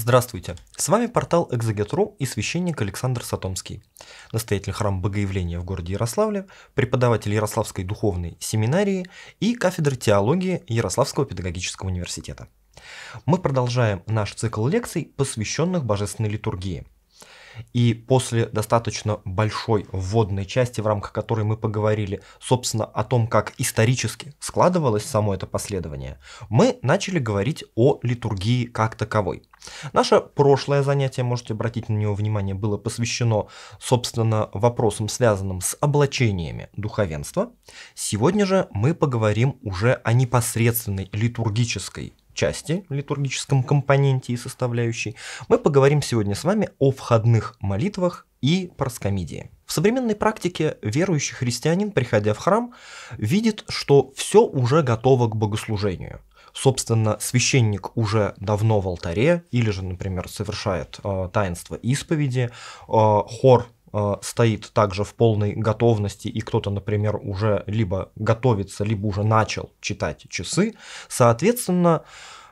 Здравствуйте! С вами портал Экзагет.ру и священник Александр Сатомский, настоятель храма Богоявления в городе Ярославле, преподаватель Ярославской духовной семинарии и кафедры теологии Ярославского педагогического университета. Мы продолжаем наш цикл лекций, посвященных божественной литургии – и после достаточно большой вводной части, в рамках которой мы поговорили, собственно, о том, как исторически складывалось само это последование, мы начали говорить о литургии как таковой. Наше прошлое занятие, можете обратить на него внимание, было посвящено, собственно, вопросам, связанным с облачениями духовенства. Сегодня же мы поговорим уже о непосредственной литургической части, литургическом компоненте и составляющей, мы поговорим сегодня с вами о входных молитвах и проскомидии. В современной практике верующий христианин, приходя в храм, видит, что все уже готово к богослужению. Собственно, священник уже давно в алтаре, или же, например, совершает э, таинство исповеди, э, хор Э, стоит также в полной готовности, и кто-то, например, уже либо готовится, либо уже начал читать часы, соответственно,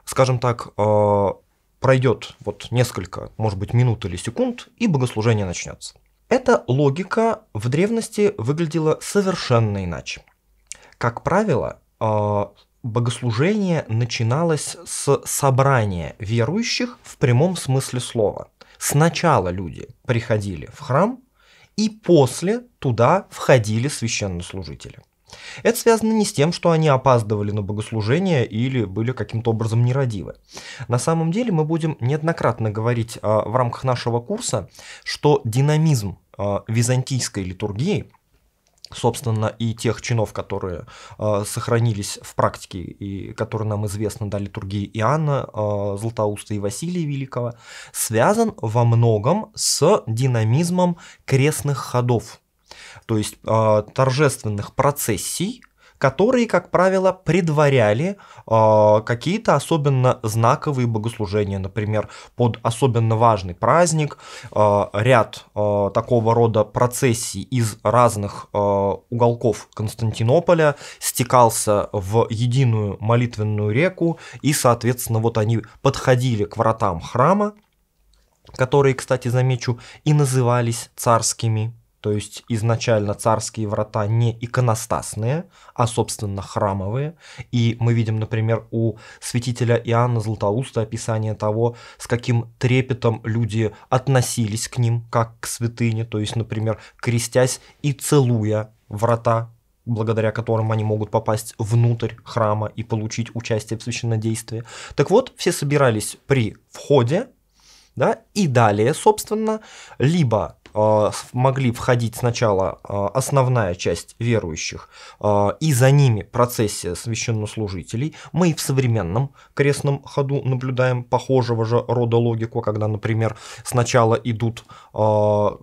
скажем так, э, пройдет вот несколько, может быть, минут или секунд, и богослужение начнется. Эта логика в древности выглядела совершенно иначе. Как правило, э, богослужение начиналось с собрания верующих в прямом смысле слова. Сначала люди приходили в храм, и после туда входили священнослужители. Это связано не с тем, что они опаздывали на богослужение или были каким-то образом нерадивы. На самом деле мы будем неоднократно говорить а, в рамках нашего курса, что динамизм а, византийской литургии – собственно, и тех чинов, которые э, сохранились в практике и которые нам известны дали Тургие Иоанна, э, Златоуста и Василия Великого, связан во многом с динамизмом крестных ходов, то есть э, торжественных процессий, которые, как правило, предваряли э, какие-то особенно знаковые богослужения, например, под особенно важный праздник, э, ряд э, такого рода процессий из разных э, уголков Константинополя стекался в единую молитвенную реку, и, соответственно, вот они подходили к вратам храма, которые, кстати, замечу, и назывались царскими то есть изначально царские врата не иконостасные, а, собственно, храмовые. И мы видим, например, у святителя Иоанна Златоуста описание того, с каким трепетом люди относились к ним, как к святыне, то есть, например, крестясь и целуя врата благодаря которым они могут попасть внутрь храма и получить участие в священнодействии. Так вот, все собирались при входе, да, и далее, собственно, либо Э, могли входить сначала э, основная часть верующих э, и за ними процессия священнослужителей. Мы и в современном крестном ходу наблюдаем похожего же рода логику, когда, например, сначала идут хор,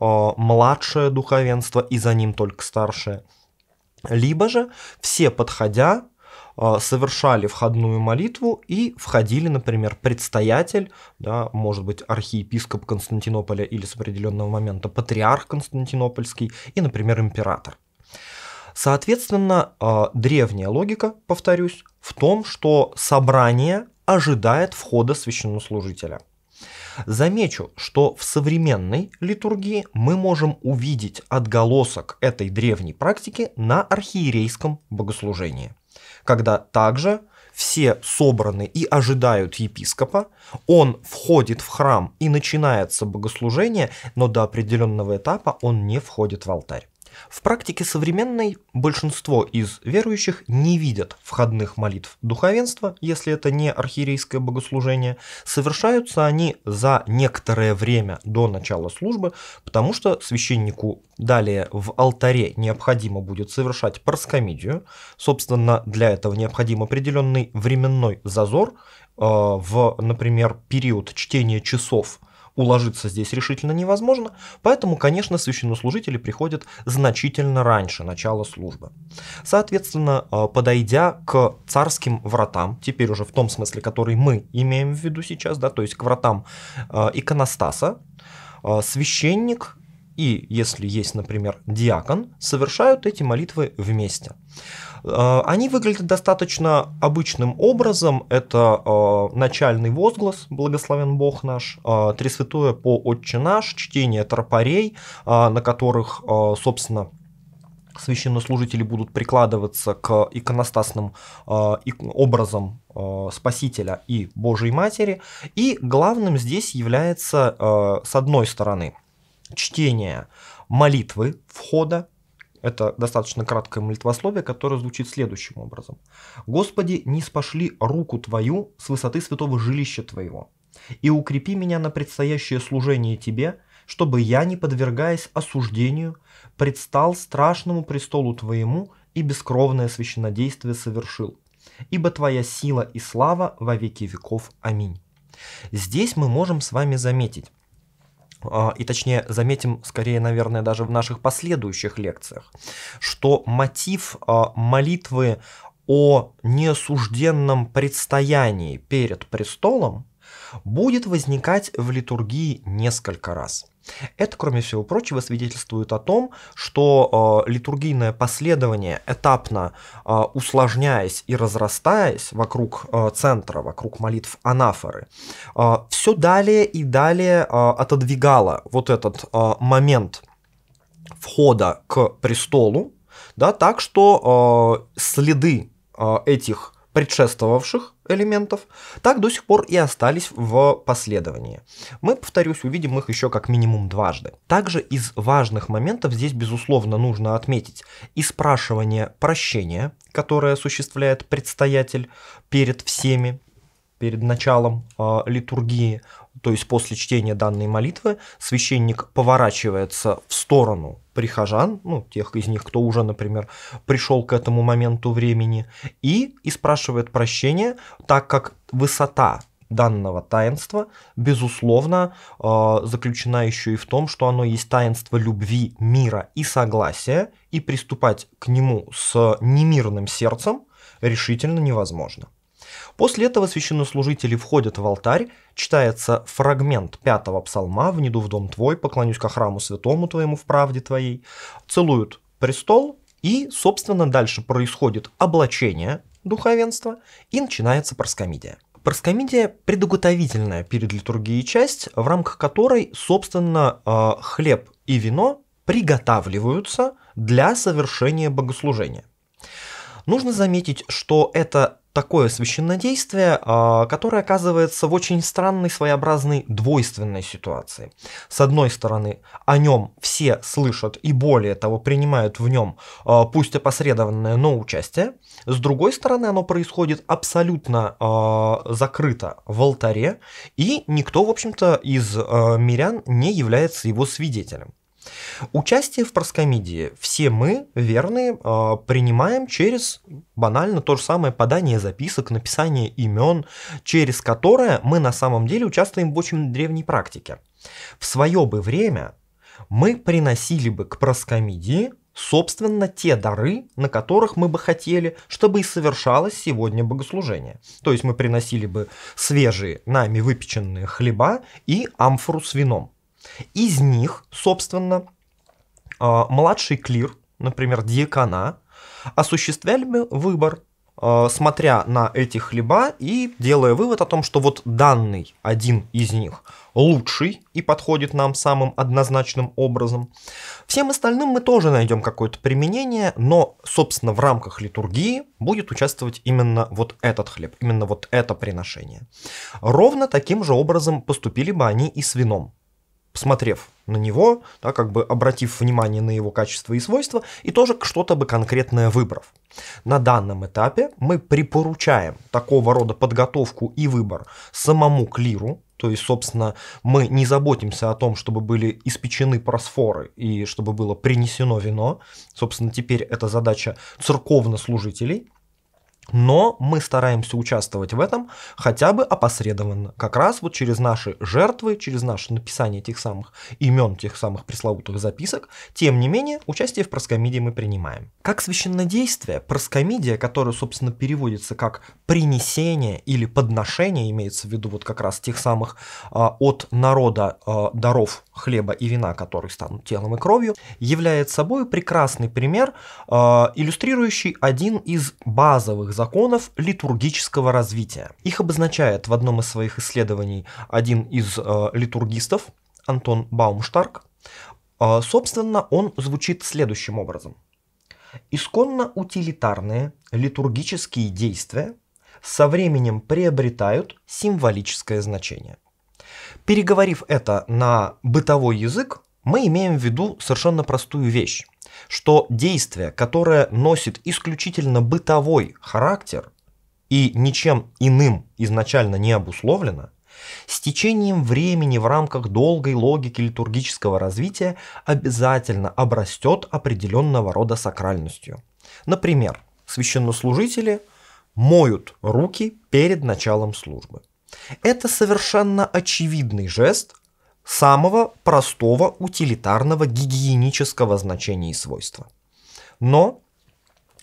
младшее духовенство и за ним только старшее. Либо же все подходя Э, совершали входную молитву и входили, например, предстоятель, да, может быть, архиепископ Константинополя или с определенного момента патриарх Константинопольский и, например, император. Соответственно, э, древняя логика, повторюсь, в том, что собрание ожидает входа священнослужителя. Замечу, что в современной литургии мы можем увидеть отголосок этой древней практики на архиерейском богослужении – когда также все собраны и ожидают епископа, он входит в храм и начинается богослужение, но до определенного этапа он не входит в алтарь. В практике современной большинство из верующих не видят входных молитв духовенства, если это не архиерейское богослужение. Совершаются они за некоторое время до начала службы, потому что священнику далее в алтаре необходимо будет совершать проскомидию. Собственно, для этого необходим определенный временной зазор э, в, например, период чтения часов – уложиться здесь решительно невозможно, поэтому, конечно, священнослужители приходят значительно раньше начала службы. Соответственно, э, подойдя к царским вратам, теперь уже в том смысле, который мы имеем в виду сейчас, да, то есть к вратам э, иконостаса, э, священник и, если есть, например, диакон, совершают эти молитвы вместе. Э, они выглядят достаточно обычным образом. Это э, начальный возглас «Благословен Бог наш», э, «Тресвятое по Отче наш», чтение тропарей, на которых, собственно, священнослужители будут прикладываться к иконостасным образам Спасителя и Божьей Матери. И главным здесь является, с одной стороны, чтение молитвы входа это достаточно краткое молитвословие, которое звучит следующим образом. «Господи, не спошли руку Твою с высоты святого жилища Твоего, и укрепи меня на предстоящее служение Тебе, чтобы я, не подвергаясь осуждению, предстал страшному престолу Твоему и бескровное священодействие совершил. Ибо Твоя сила и слава во веки веков. Аминь». Здесь мы можем с вами заметить, а, и точнее заметим скорее, наверное, даже в наших последующих лекциях, что мотив а, молитвы о неосужденном предстоянии перед престолом будет возникать в литургии несколько раз. Это, кроме всего прочего, свидетельствует о том, что э, литургийное последование этапно э, усложняясь и разрастаясь вокруг э, центра, вокруг молитв анафоры, э, все далее и далее э, отодвигало вот этот э, момент входа к престолу, да, так что э, следы э, этих предшествовавших элементов, так до сих пор и остались в последовании. Мы, повторюсь, увидим их еще как минимум дважды. Также из важных моментов здесь, безусловно, нужно отметить и спрашивание прощения, которое осуществляет предстоятель перед всеми, перед началом э, литургии, то есть после чтения данной молитвы, священник поворачивается в сторону прихожан, ну, тех из них, кто уже, например, пришел к этому моменту времени, и, и спрашивает прощения, так как высота данного таинства, безусловно, э, заключена еще и в том, что оно есть таинство любви, мира и согласия, и приступать к нему с немирным сердцем решительно невозможно. После этого священнослужители входят в алтарь, читается фрагмент пятого псалма «Внеду в дом твой, поклонюсь ко храму святому твоему в правде твоей», целуют престол, и, собственно, дальше происходит облачение духовенства и начинается проскомидия. Проскомидия – предуготовительная перед литургией часть, в рамках которой, собственно, э, хлеб и вино приготавливаются для совершения богослужения. Нужно заметить, что это такое священное действие, а, которое оказывается в очень странной, своеобразной двойственной ситуации. С одной стороны, о нем все слышат и более того принимают в нем, а, пусть опосредованное, но участие. С другой стороны, оно происходит абсолютно а, закрыто в алтаре, и никто, в общем-то, из мирян не является его свидетелем. Участие в проскомидии все мы, верные, э, принимаем через банально то же самое подание записок, написание имен, через которое мы на самом деле участвуем в очень древней практике. В свое бы время мы приносили бы к проскомидии собственно, те дары, на которых мы бы хотели, чтобы и совершалось сегодня богослужение. То есть мы приносили бы свежие, нами выпеченные хлеба и амфору с вином. Из них, собственно, а, младший клир, например, диакона, осуществляли бы выбор, а, смотря на эти хлеба и делая вывод о том, что вот данный один из них лучший и подходит нам самым однозначным образом. Всем остальным мы тоже найдем какое-то применение, но, собственно, в рамках литургии будет участвовать именно вот этот хлеб, именно вот это приношение. Ровно таким же образом поступили бы они и с вином посмотрев на него, да, как бы обратив внимание на его качества и свойства, и тоже что-то бы конкретное выбрав. На данном этапе мы припоручаем такого рода подготовку и выбор самому клиру, то есть, собственно, мы не заботимся о том, чтобы были испечены просфоры и чтобы было принесено вино. Собственно, теперь это задача церковнослужителей, но мы стараемся участвовать в этом хотя бы опосредованно, как раз вот через наши жертвы, через наше написание тех самых имен, тех самых пресловутых записок. Тем не менее, участие в проскомидии мы принимаем. Как священнодействие, проскомидия, которое, собственно, переводится как принесение или подношение, имеется в виду вот как раз тех самых а, от народа а, даров хлеба и вина, которые станут телом и кровью, является собой прекрасный пример, а, иллюстрирующий один из базовых законов литургического развития. Их обозначает в одном из своих исследований один из э, литургистов, Антон Баумштарк. Э, собственно, он звучит следующим образом. Исконно утилитарные литургические действия со временем приобретают символическое значение. Переговорив это на бытовой язык, мы имеем в виду совершенно простую вещь что действие, которое носит исключительно бытовой характер и ничем иным изначально не обусловлено, с течением времени в рамках долгой логики литургического развития обязательно обрастет определенного рода сакральностью. Например, священнослужители моют руки перед началом службы. Это совершенно очевидный жест, самого простого утилитарного гигиенического значения и свойства. Но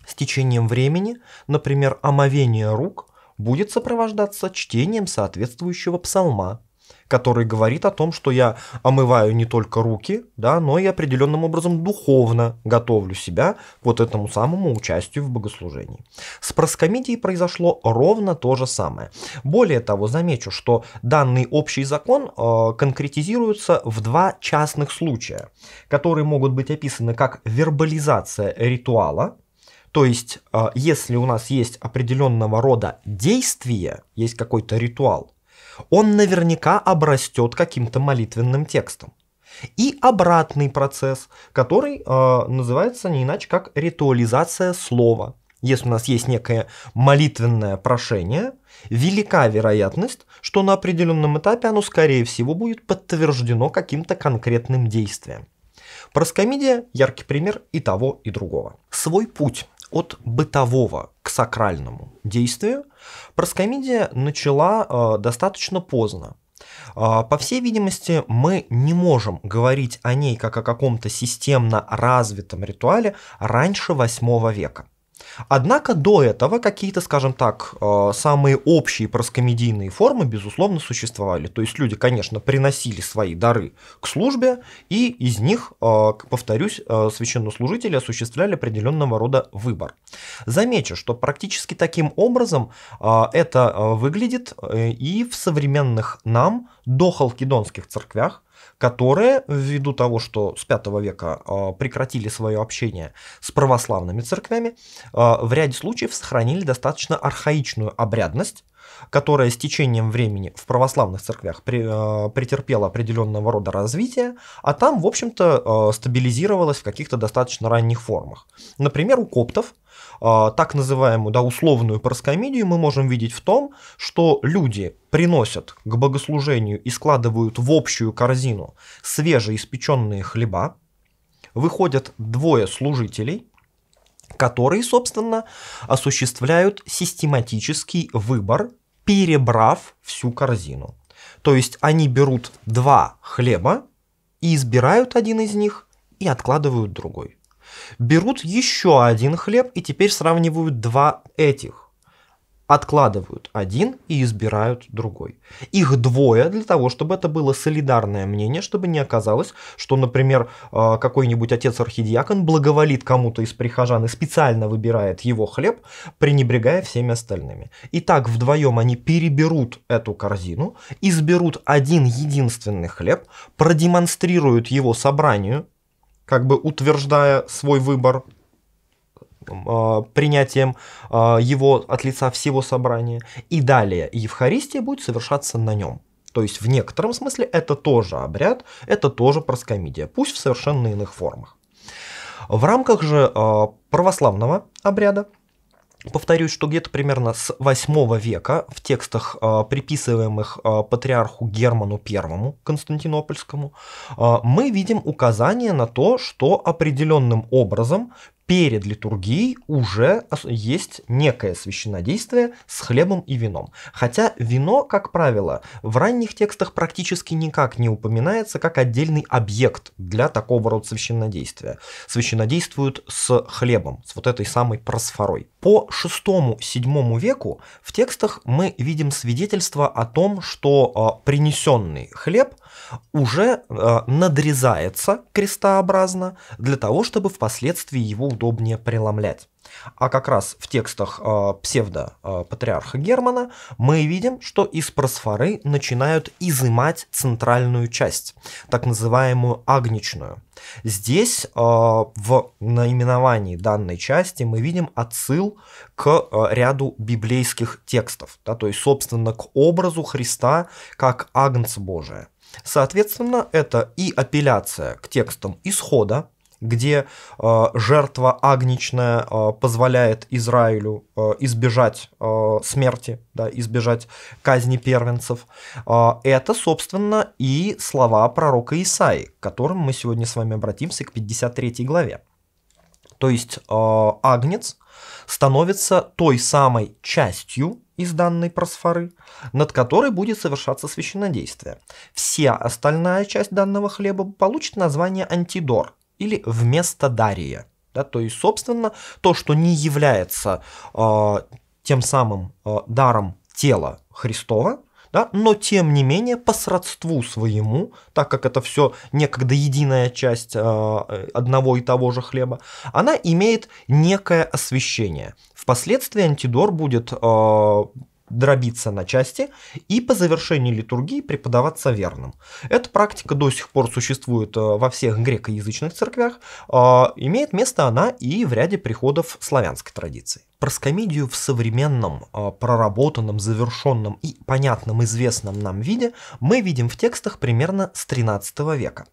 с течением времени, например, омовение рук будет сопровождаться чтением соответствующего псалма который говорит о том, что я омываю не только руки, да, но и определенным образом духовно готовлю себя к вот этому самому участию в богослужении. С проскомитией произошло ровно то же самое. Более того, замечу, что данный общий закон э, конкретизируется в два частных случая, которые могут быть описаны как вербализация ритуала, то есть, э, если у нас есть определенного рода действие, есть какой-то ритуал, он наверняка обрастет каким-то молитвенным текстом. И обратный процесс, который э, называется не иначе как ритуализация слова. Если у нас есть некое молитвенное прошение, велика вероятность, что на определенном этапе оно, скорее всего, будет подтверждено каким-то конкретным действием. Проскомидия – яркий пример и того, и другого. Свой путь от бытового к сакральному действию проскомидия начала э, достаточно поздно. Э, по всей видимости, мы не можем говорить о ней как о каком-то системно развитом ритуале раньше 8 века. Однако до этого какие-то, скажем так, э, самые общие проскомедийные формы, безусловно, существовали. То есть люди, конечно, приносили свои дары к службе, и из них, э, повторюсь, э, священнослужители осуществляли определенного рода выбор. Замечу, что практически таким образом это выглядит и в современных нам дохалкидонских церквях, которые, ввиду того, что с V века а, прекратили свое общение с православными церквями, а, в ряде случаев сохранили достаточно архаичную обрядность, которая с течением времени в православных церквях при, э, претерпела определенного рода развитие, а там, в общем-то, э, стабилизировалась в каких-то достаточно ранних формах. Например, у коптов э, так называемую, да, условную проскомидию мы можем видеть в том, что люди приносят к богослужению и складывают в общую корзину свежеиспеченные хлеба, выходят двое служителей, которые, собственно, осуществляют систематический выбор перебрав всю корзину. То есть они берут два хлеба и избирают один из них и откладывают другой. Берут еще один хлеб и теперь сравнивают два этих откладывают один и избирают другой. Их двое для того, чтобы это было солидарное мнение, чтобы не оказалось, что, например, э, какой-нибудь отец-архидиакон благоволит кому-то из прихожан и специально выбирает его хлеб, пренебрегая всеми остальными. И так вдвоем они переберут эту корзину, изберут один единственный хлеб, продемонстрируют его собранию, как бы утверждая свой выбор – а, принятием а, его от лица всего собрания. И далее Евхаристия будет совершаться на нем. То есть в некотором смысле это тоже обряд, это тоже проскомидия, пусть в совершенно иных формах. В рамках же а, православного обряда Повторюсь, что где-то примерно с 8 века в текстах, приписываемых патриарху Герману I Константинопольскому, мы видим указание на то, что определенным образом перед литургией уже есть некое священодействие с хлебом и вином. Хотя вино, как правило, в ранних текстах практически никак не упоминается как отдельный объект для такого рода священнодействия. Священнодействуют с хлебом, с вот этой самой просфорой. По VI-VII веку в текстах мы видим свидетельство о том, что а, принесенный хлеб уже а, надрезается крестообразно для того, чтобы впоследствии его удобнее преломлять а как раз в текстах э, а, псевдо-патриарха а, Германа мы видим, что из просфоры начинают изымать центральную часть, так называемую агничную. Здесь э, в наименовании данной части мы видим отсыл к э, ряду библейских текстов, да, то есть, собственно, к образу Христа как Агнца Божия. Соответственно, это и апелляция к текстам исхода, где э, жертва агничная э, позволяет Израилю э, избежать э, смерти, да, избежать казни первенцев. Э, это, собственно, и слова пророка Исаи, к которым мы сегодня с вами обратимся к 53 главе. То есть э, агнец становится той самой частью из данной просфоры, над которой будет совершаться священнодействие. Вся остальная часть данного хлеба получит название антидор, или вместо Дария. Да, то есть, собственно, то, что не является э, тем самым э, даром тела Христова, да, но тем не менее по сродству своему, так как это все некогда единая часть э, одного и того же хлеба, она имеет некое освещение. Впоследствии антидор будет э, дробиться на части и по завершении литургии преподаваться верным. Эта практика до сих пор существует э, во всех грекоязычных церквях, э, имеет место она и в ряде приходов славянской традиции. Про в современном, а, проработанном, завершенном и понятном известном нам виде мы видим в текстах примерно с 13 века.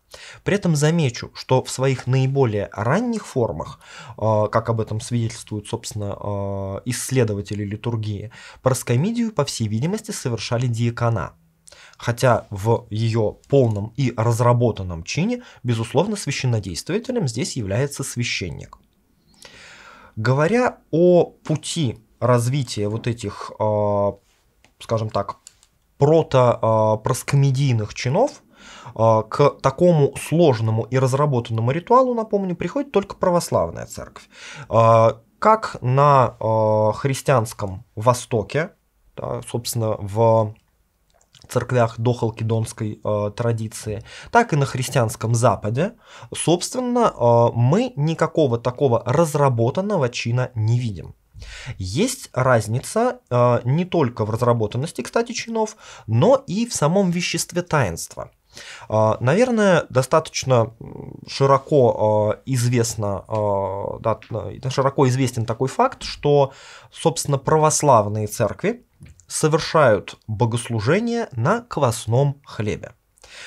При этом замечу, что в своих наиболее ранних формах, а, как об этом свидетельствуют, собственно, а, исследователи литургии, проскомидию, по всей видимости, совершали диакона, хотя в ее полном и разработанном чине, безусловно, священнодействователем здесь является священник. Говоря о пути развития вот этих, а, скажем так, прото-проскомедийных а, чинов, а, к такому сложному и разработанному ритуалу, напомню, приходит только православная церковь. Как на христианском Востоке, да, собственно, в церквях дохолки-донской э, традиции, так и на христианском Западе, собственно, э, мы никакого такого разработанного чина не видим. Есть разница э, не только в разработанности, кстати, чинов, но и в самом веществе таинства. Э, наверное, достаточно широко э, известно, э, да, широко известен такой факт, что, собственно, православные церкви, совершают богослужение на квасном хлебе.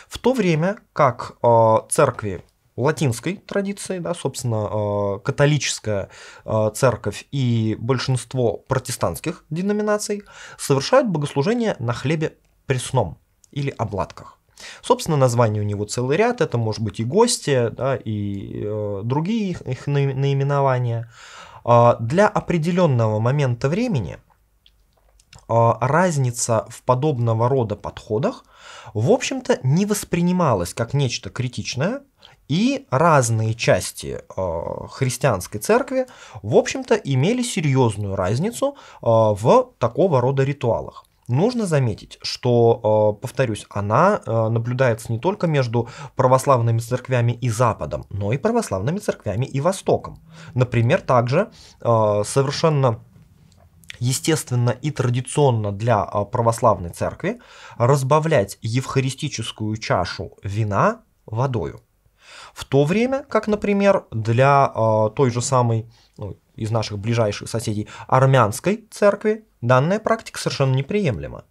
В то время как э, церкви латинской традиции, да, собственно, э, католическая э, церковь и большинство протестантских деноминаций совершают богослужение на хлебе пресном или обладках. Собственно, названий у него целый ряд, это может быть и гости, да, и э, другие их, их наименования. Э, для определенного момента времени – Э, разница в подобного рода подходах, в общем-то, не воспринималась как нечто критичное, и разные части э, христианской церкви, в общем-то, имели серьезную разницу э, в такого рода ритуалах. Нужно заметить, что, э, повторюсь, она э, наблюдается не только между православными церквями и Западом, но и православными церквями и Востоком. Например, также совершенно естественно и традиционно для а, православной церкви, разбавлять евхаристическую чашу вина водою. В то время, как, например, для э, той же самой ну, из наших ближайших соседей армянской церкви данная практика совершенно неприемлема.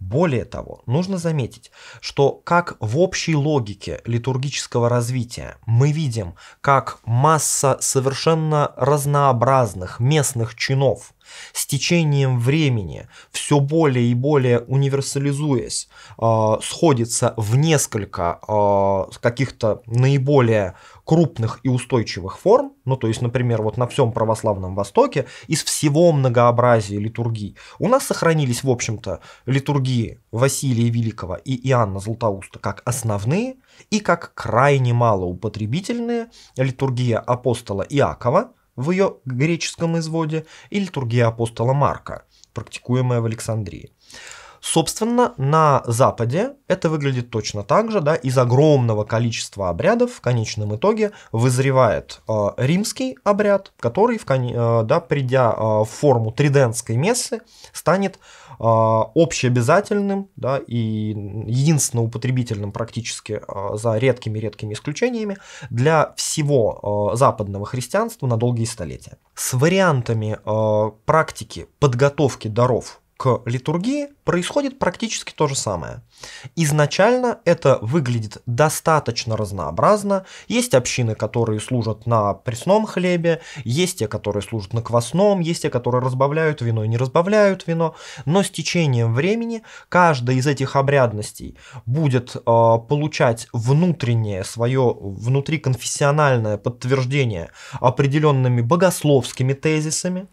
Более того, нужно заметить, что как в общей логике литургического развития мы видим, как масса совершенно разнообразных местных чинов с течением времени, все более и более универсализуясь, э, сходится в несколько э, каких-то наиболее крупных и устойчивых форм, ну то есть, например, вот на всем православном Востоке, из всего многообразия литургий, у нас сохранились, в общем-то, литургии Василия Великого и Иоанна Златоуста как основные и как крайне малоупотребительные литургия апостола Иакова в ее греческом изводе и литургия апостола Марка, практикуемая в Александрии. Собственно, на Западе это выглядит точно так же, да, из огромного количества обрядов в конечном итоге вызревает э, римский обряд, который, в, э, да, придя э, в форму тридентской мессы, станет э, общеобязательным да, и единственно употребительным практически э, за редкими-редкими исключениями для всего э, западного христианства на долгие столетия. С вариантами э, практики подготовки даров к литургии происходит практически то же самое. Изначально это выглядит достаточно разнообразно. Есть общины, которые служат на пресном хлебе, есть те, которые служат на квасном, есть те, которые разбавляют вино и не разбавляют вино. Но с течением времени каждая из этих обрядностей будет э, получать внутреннее свое внутриконфессиональное подтверждение определенными богословскими тезисами,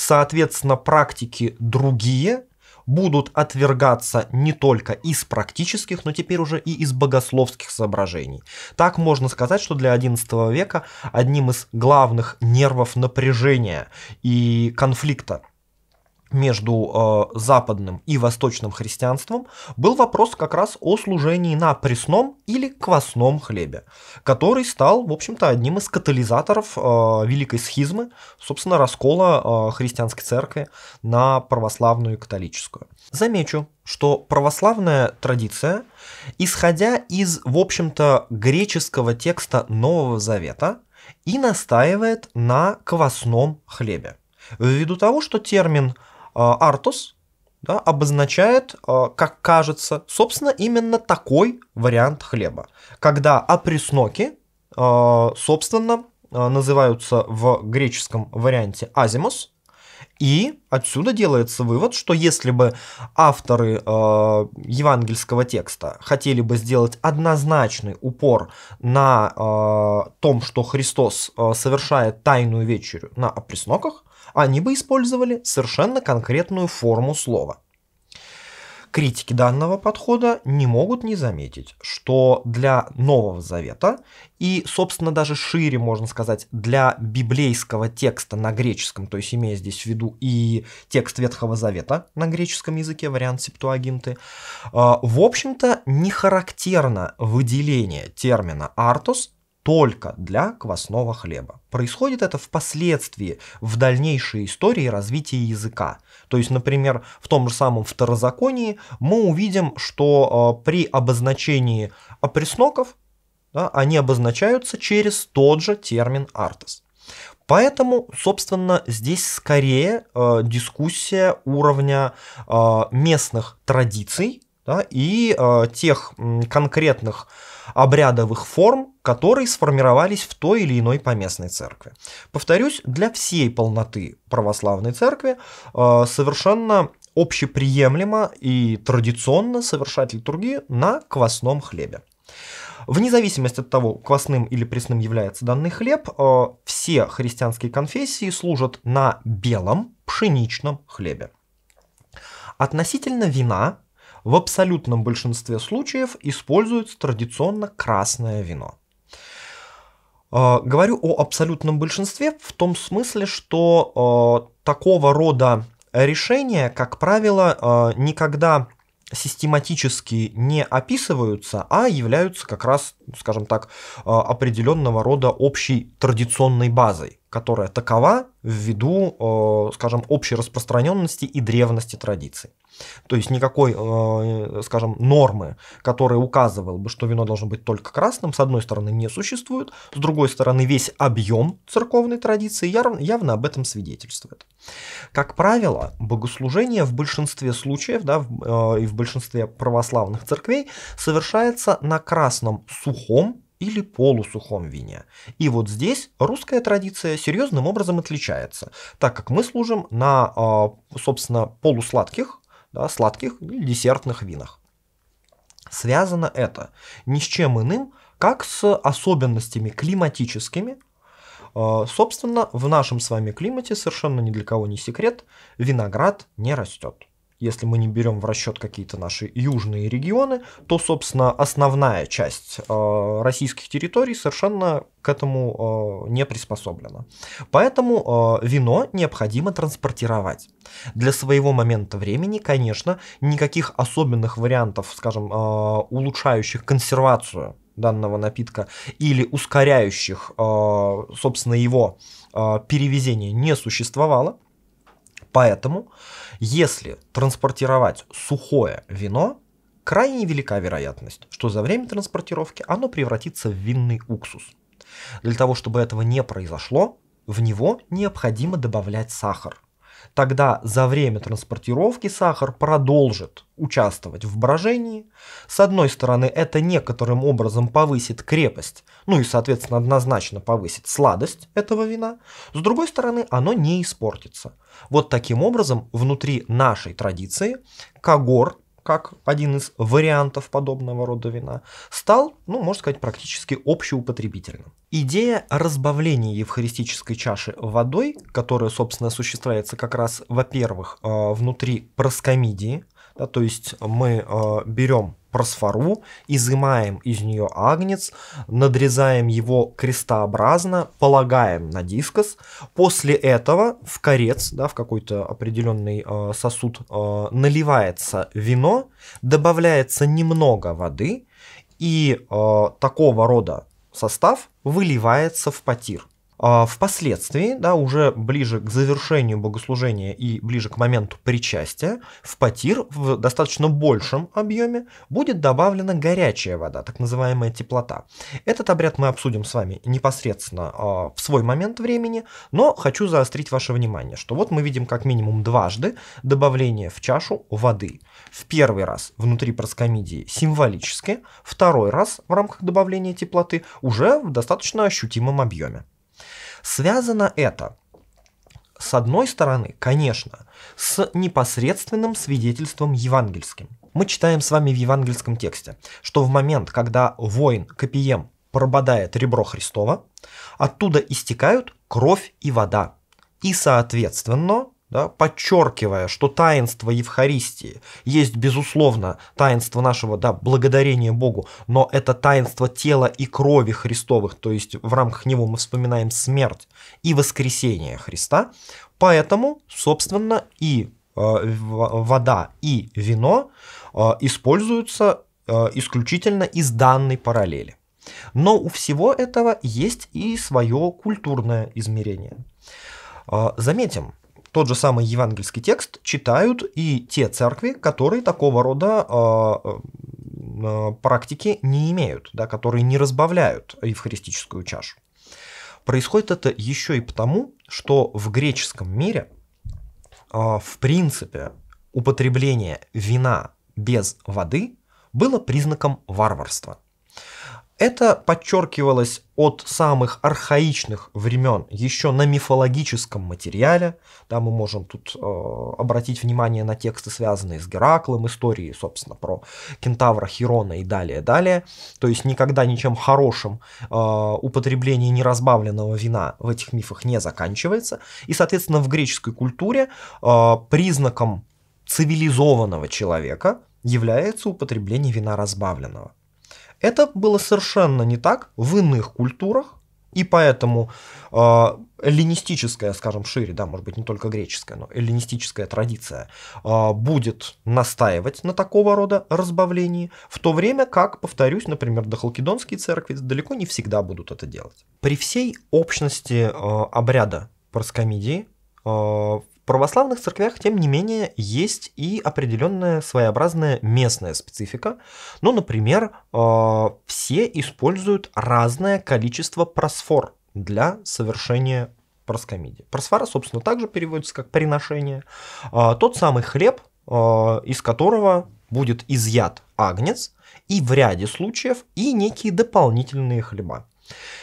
Соответственно, практики другие будут отвергаться не только из практических, но теперь уже и из богословских соображений. Так можно сказать, что для XI века одним из главных нервов напряжения и конфликта между э, западным и восточным христианством был вопрос как раз о служении на пресном или квасном хлебе, который стал, в общем-то, одним из катализаторов э, Великой Схизмы, собственно, раскола э, христианской церкви на православную и католическую. Замечу, что православная традиция, исходя из, в общем-то, греческого текста Нового Завета, и настаивает на квасном хлебе. Ввиду того, что термин Артус да, обозначает, а, как кажется, собственно, именно такой вариант хлеба, когда опресноки, а, собственно, а, называются в греческом варианте азимус, и отсюда делается вывод, что если бы авторы э, евангельского текста хотели бы сделать однозначный упор на э, том, что Христос э, совершает тайную вечерю на опресноках, они бы использовали совершенно конкретную форму слова. Критики данного подхода не могут не заметить, что для Нового Завета и, собственно, даже шире, можно сказать, для библейского текста на греческом, то есть имея здесь в виду и текст Ветхого Завета на греческом языке, вариант септуагинты, э, в общем-то не характерно выделение термина «артос» только для квасного хлеба. Происходит это впоследствии, в дальнейшей истории развития языка. То есть, например, в том же самом второзаконии мы увидим, что э, при обозначении опресноков да, они обозначаются через тот же термин «артес». Поэтому, собственно, здесь скорее э, дискуссия уровня э, местных традиций да, и э, тех м, конкретных э, обрядовых форм, которые сформировались в той или иной поместной церкви. Повторюсь, для всей полноты православной церкви э, совершенно общеприемлемо и традиционно совершать литургию на квасном хлебе. Вне зависимости от того, квасным или пресным является данный хлеб, э, все христианские конфессии служат на белом пшеничном хлебе. Относительно вина в абсолютном большинстве случаев используется традиционно красное вино. Э, говорю о абсолютном большинстве в том смысле, что э, такого рода решения, как правило, э, никогда систематически не описываются, а являются как раз, скажем так, определенного рода общей традиционной базой, которая такова ввиду, скажем, общей распространенности и древности традиций. То есть никакой, э, скажем, нормы, которая указывала бы, что вино должно быть только красным, с одной стороны, не существует, с другой стороны, весь объем церковной традиции явно, об этом свидетельствует. Как правило, богослужение в большинстве случаев да, э, и в большинстве православных церквей совершается на красном сухом или полусухом вине. И вот здесь русская традиция серьезным образом отличается, так как мы служим на, э, собственно, полусладких да, сладких или десертных винах. Связано это ни с чем иным, как с особенностями климатическими. Э, собственно, в нашем с вами климате совершенно ни для кого не секрет, виноград не растет если мы не берем в расчет какие-то наши южные регионы, то, собственно, основная часть э, российских территорий совершенно к этому э, не приспособлена. Поэтому э, вино необходимо транспортировать. Для своего момента времени, конечно, никаких особенных вариантов, скажем, э, улучшающих консервацию данного напитка или ускоряющих, э, собственно, его э, перевезение не существовало. Поэтому если транспортировать сухое вино, крайне велика вероятность, что за время транспортировки оно превратится в винный уксус. Для того, чтобы этого не произошло, в него необходимо добавлять сахар – Тогда за время транспортировки сахар продолжит участвовать в брожении. С одной стороны, это некоторым образом повысит крепость, ну и, соответственно, однозначно повысит сладость этого вина. С другой стороны, оно не испортится. Вот таким образом внутри нашей традиции когор как один из вариантов подобного рода вина, стал, ну, можно сказать, практически общеупотребительным. Идея разбавления евхаристической чаши водой, которая, собственно, осуществляется как раз, во-первых, э, внутри проскомидии, да, то есть мы э, берем просфору, изымаем из нее агнец, надрезаем его крестообразно, полагаем на дискос. После этого в корец, да, в какой-то определенный э, сосуд э, наливается вино, добавляется немного воды, и э, такого рода состав выливается в потир. А, впоследствии, да, уже ближе к завершению богослужения и ближе к моменту причастия, в потир в достаточно большем объеме будет добавлена горячая вода, так называемая теплота. Этот обряд мы обсудим с вами непосредственно а, в свой момент времени, но хочу заострить ваше внимание, что вот мы видим как минимум дважды добавление в чашу воды. В первый раз внутри проскомидии символически, второй раз в рамках добавления теплоты уже в достаточно ощутимом объеме. Связано это, с одной стороны, конечно, с непосредственным свидетельством евангельским. Мы читаем с вами в евангельском тексте, что в момент, когда воин Копием прободает ребро Христова, оттуда истекают кровь и вода. И, соответственно, да, подчеркивая, что таинство Евхаристии есть, безусловно, таинство нашего да, благодарения Богу, но это таинство тела и крови Христовых, то есть в рамках него мы вспоминаем смерть и воскресение Христа, поэтому, собственно, и э, вода, и вино э, используются э, исключительно из данной параллели. Но у всего этого есть и свое культурное измерение. Э, заметим, тот же самый евангельский текст читают и те церкви, которые такого рода э, э, э, практики не имеют, да, которые не разбавляют евхаристическую чашу. Происходит это еще и потому, что в греческом мире, э, в принципе, употребление вина без воды было признаком варварства – это подчеркивалось от самых архаичных времен еще на мифологическом материале. Да, мы можем тут э, обратить внимание на тексты, связанные с Гераклом, истории, собственно, про кентавра Хирона и далее, далее. То есть никогда ничем хорошим э, употребление неразбавленного вина в этих мифах не заканчивается. И, соответственно, в греческой культуре э, признаком цивилизованного человека является употребление вина разбавленного. Это было совершенно не так в иных культурах, и поэтому э, эллинистическая, скажем, шире, да, может быть, не только греческая, но эллинистическая традиция э, будет настаивать на такого рода разбавлении, в то время как, повторюсь, например, дохалкидонские церкви далеко не всегда будут это делать. При всей общности э, обряда проскомидии э, православных церквях, тем не менее, есть и определенная своеобразная местная специфика. Ну, например, э, все используют разное количество просфор для совершения проскомиди. Просфора, собственно, также переводится как приношение. Э, тот самый хлеб, э, из которого будет изъят агнец, и в ряде случаев и некие дополнительные хлеба.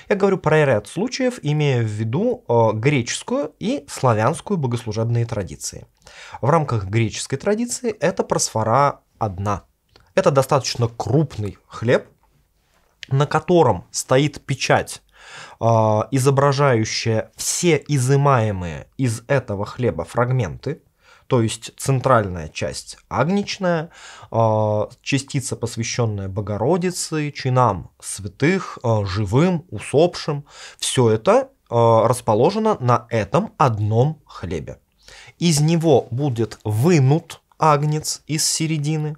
Я говорю про ряд случаев, имея в виду э, греческую и славянскую богослужебные традиции. В рамках греческой традиции это просфора одна. Это достаточно крупный хлеб, на котором стоит печать э, изображающая все изымаемые из этого хлеба фрагменты, то есть центральная часть агничная, а, частица, посвященная Богородице, чинам святых, а, живым, усопшим, все это а, расположено на этом одном хлебе. Из него будет вынут агнец из середины,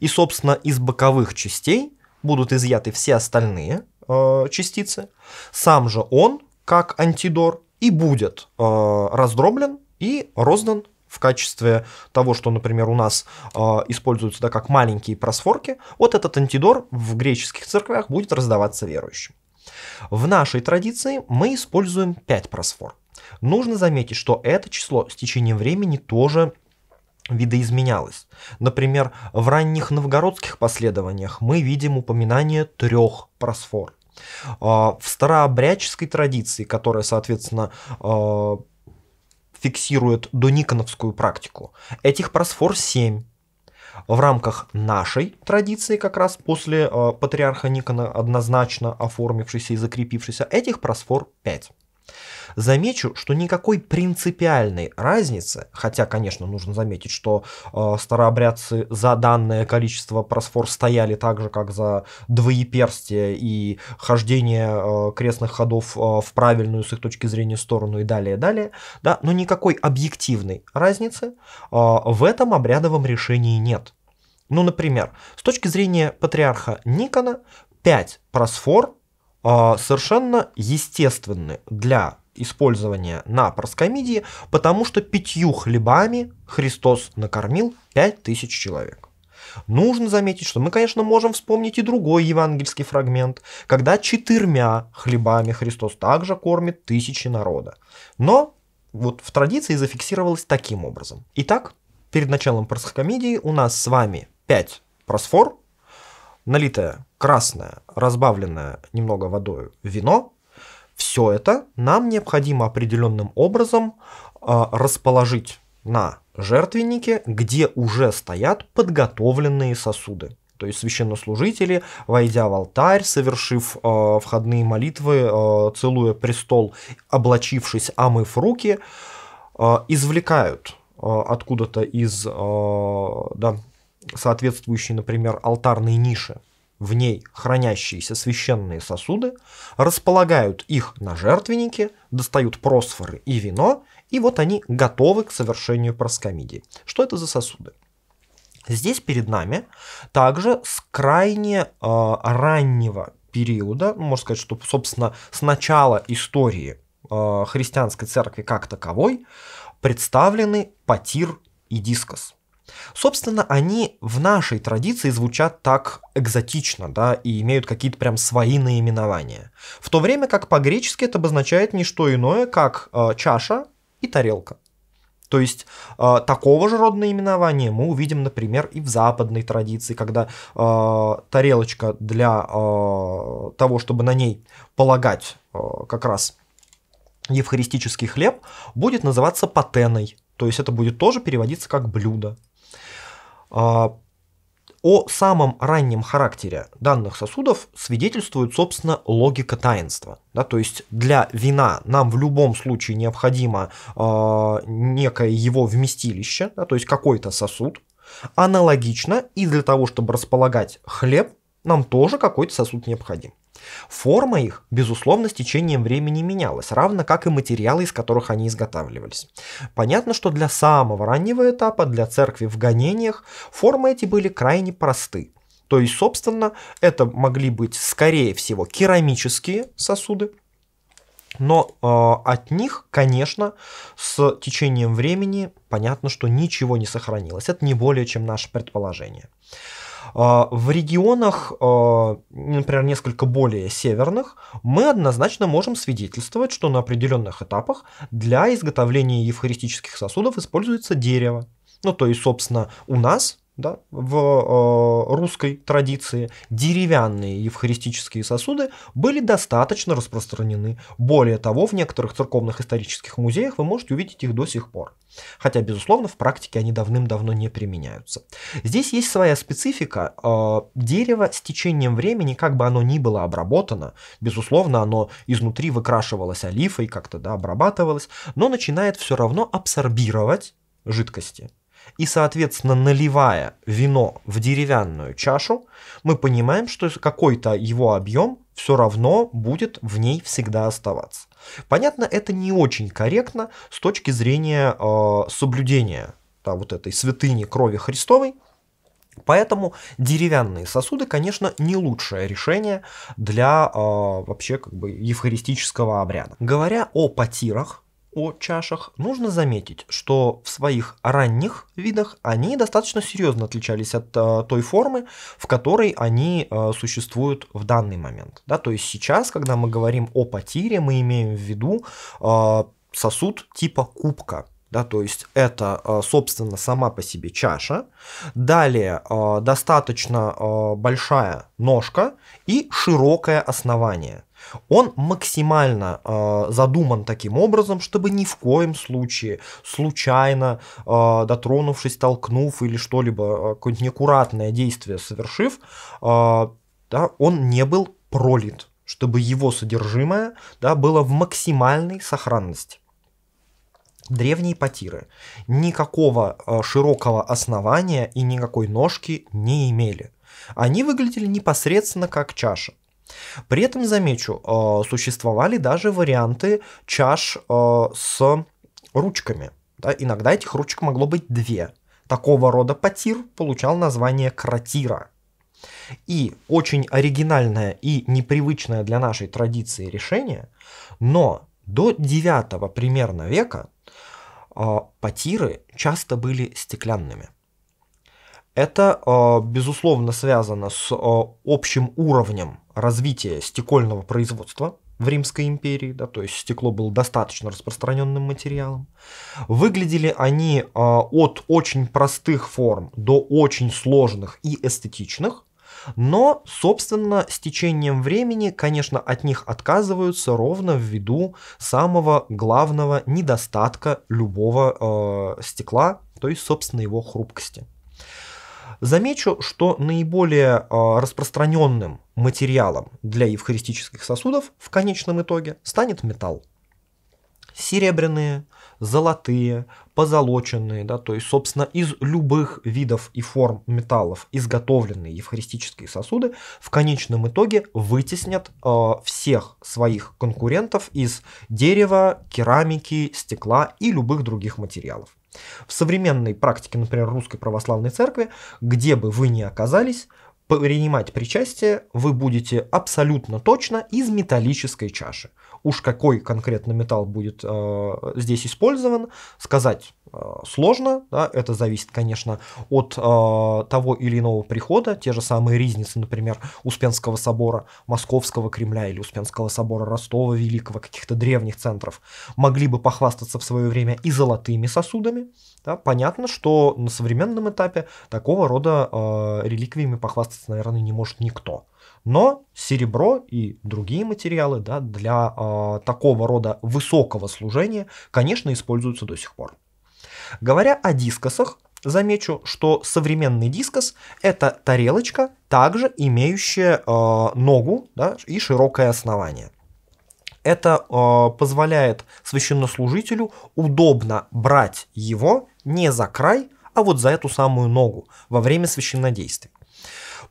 и, собственно, из боковых частей будут изъяты все остальные э, частицы. Сам же он, как антидор, и будет э, раздроблен и роздан в качестве того, что, например, у нас э, используются да, как маленькие просфорки, вот этот антидор в греческих церквях будет раздаваться верующим. В нашей традиции мы используем 5 просфор. Нужно заметить, что это число с течением времени тоже видоизменялось. Например, в ранних новгородских последованиях мы видим упоминание трех просфор. А, в старообрядческой традиции, которая, соответственно, а, фиксирует дониконовскую практику. Этих просфор 7. В рамках нашей традиции, как раз после э, патриарха Никона, однозначно оформившейся и закрепившейся, этих просфор 5. Замечу, что никакой принципиальной разницы, хотя, конечно, нужно заметить, что э, старообрядцы за данное количество просфор стояли так же, как за двоеперстие и хождение э, крестных ходов э, в правильную с их точки зрения сторону и далее, далее, да, но никакой объективной разницы э, в этом обрядовом решении нет. Ну, например, с точки зрения патриарха Никона, 5 просфор э, совершенно естественны для использования на проскомидии, потому что пятью хлебами Христос накормил пять тысяч человек. Нужно заметить, что мы, конечно, можем вспомнить и другой евангельский фрагмент, когда четырьмя хлебами Христос также кормит тысячи народа. Но вот в традиции зафиксировалось таким образом. Итак, перед началом парсхокомедии у нас с вами пять просфор, налитое красное, разбавленное немного водой вино, все это нам необходимо определенным образом а, расположить на жертвеннике, где уже стоят подготовленные сосуды. То есть священнослужители, войдя в алтарь, совершив э, входные молитвы, э, целуя престол, облачившись, омыв руки, э, извлекают э, откуда-то из э, да, соответствующей, например, алтарной ниши в ней хранящиеся священные сосуды, располагают их на жертвеннике, достают просфоры и вино, и вот они готовы к совершению проскомидии. Что это за сосуды? Здесь перед нами также с крайне э, раннего периода, ну, можно сказать, что, собственно, с начала истории э, христианской церкви как таковой, представлены потир и дискос. Собственно, они в нашей традиции звучат так экзотично, да, и имеют какие-то прям свои наименования. В то время как по-гречески это обозначает не что иное, как э, чаша и тарелка. То есть э, такого же рода наименования мы увидим, например, и в западной традиции, когда э, тарелочка для э, того, чтобы на ней полагать э, как раз евхаристический хлеб, будет называться патеной. То есть это будет тоже переводиться как блюдо. А, о самом раннем характере данных сосудов свидетельствует, собственно, логика таинства. Да, то есть для вина нам в любом случае необходимо э, некое его вместилище, да, то есть какой-то сосуд. Аналогично и для того, чтобы располагать хлеб, нам тоже какой-то сосуд необходим. Форма их, безусловно, с течением времени менялась, равно как и материалы, из которых они изготавливались. Понятно, что для самого раннего этапа, для церкви в гонениях, формы эти были крайне просты. То есть, собственно, это могли быть, скорее всего, керамические сосуды, но э, от них, конечно, с течением времени понятно, что ничего не сохранилось. Это не более чем наше предположение. А, в регионах, а, например, несколько более северных, мы однозначно можем свидетельствовать, что на определенных этапах для изготовления евхаристических сосудов используется дерево. Ну, то есть, собственно, у нас да, в э, русской традиции деревянные евхаристические сосуды были достаточно распространены. Более того, в некоторых церковных исторических музеях вы можете увидеть их до сих пор. Хотя, безусловно, в практике они давным-давно не применяются. Здесь есть своя специфика. Э, дерево с течением времени, как бы оно ни было обработано, безусловно, оно изнутри выкрашивалось олифой, как-то да, обрабатывалось, но начинает все равно абсорбировать жидкости. И, соответственно, наливая вино в деревянную чашу, мы понимаем, что какой-то его объем все равно будет в ней всегда оставаться. Понятно, это не очень корректно с точки зрения э, соблюдения да, вот этой святыни крови Христовой, Поэтому деревянные сосуды, конечно, не лучшее решение для э, вообще как бы евхаристического обряда. Говоря о потирах, о чашах, нужно заметить, что в своих ранних видах они достаточно серьезно отличались от а, той формы, в которой они а, существуют в данный момент. Да? То есть сейчас, когда мы говорим о потире, мы имеем в виду а, сосуд типа кубка, да, то есть это, собственно, сама по себе чаша. Далее достаточно большая ножка и широкое основание. Он максимально э, задуман таким образом, чтобы ни в коем случае, случайно, э, дотронувшись, толкнув или что-либо, э, какое-нибудь неаккуратное действие совершив, э, да, он не был пролит, чтобы его содержимое да, было в максимальной сохранности. Древние потиры никакого э, широкого основания и никакой ножки не имели. Они выглядели непосредственно как чаша. При этом, замечу, э, существовали даже варианты чаш э, с ручками. Да, иногда этих ручек могло быть две. Такого рода потир получал название кратира. И очень оригинальное и непривычное для нашей традиции решение, но до 9 примерно века э, потиры часто были стеклянными. Это, а, безусловно, связано с а, общим уровнем развития стекольного производства в Римской империи, да, то есть стекло было достаточно распространенным материалом. Выглядели они а, от очень простых форм до очень сложных и эстетичных, но, собственно, с течением времени, конечно, от них отказываются ровно ввиду самого главного недостатка любого э, стекла, то есть, собственно, его хрупкости. Замечу, что наиболее а, распространенным материалом для евхаристических сосудов в конечном итоге станет металл. Серебряные, золотые, позолоченные, да, то есть, собственно, из любых видов и форм металлов изготовленные евхаристические сосуды в конечном итоге вытеснят э, всех своих конкурентов из дерева, керамики, стекла и любых других материалов. В современной практике, например, Русской Православной Церкви, где бы вы ни оказались, принимать причастие вы будете абсолютно точно из металлической чаши. Уж какой конкретно металл будет э, здесь использован, сказать Э, сложно, да, это зависит, конечно, от э, того или иного прихода, те же самые ризницы, например, Успенского собора Московского Кремля или Успенского собора Ростова Великого, каких-то древних центров, могли бы похвастаться в свое время и золотыми сосудами, да, понятно, что на современном этапе такого рода э, реликвиями похвастаться, наверное, не может никто. Но серебро и другие материалы да, для э, такого рода высокого служения, конечно, используются до сих пор. Говоря о дискосах, замечу, что современный дискос – это тарелочка, также имеющая э, ногу да, и широкое основание. Это э, позволяет священнослужителю удобно брать его не за край, а вот за эту самую ногу во время священнодействия.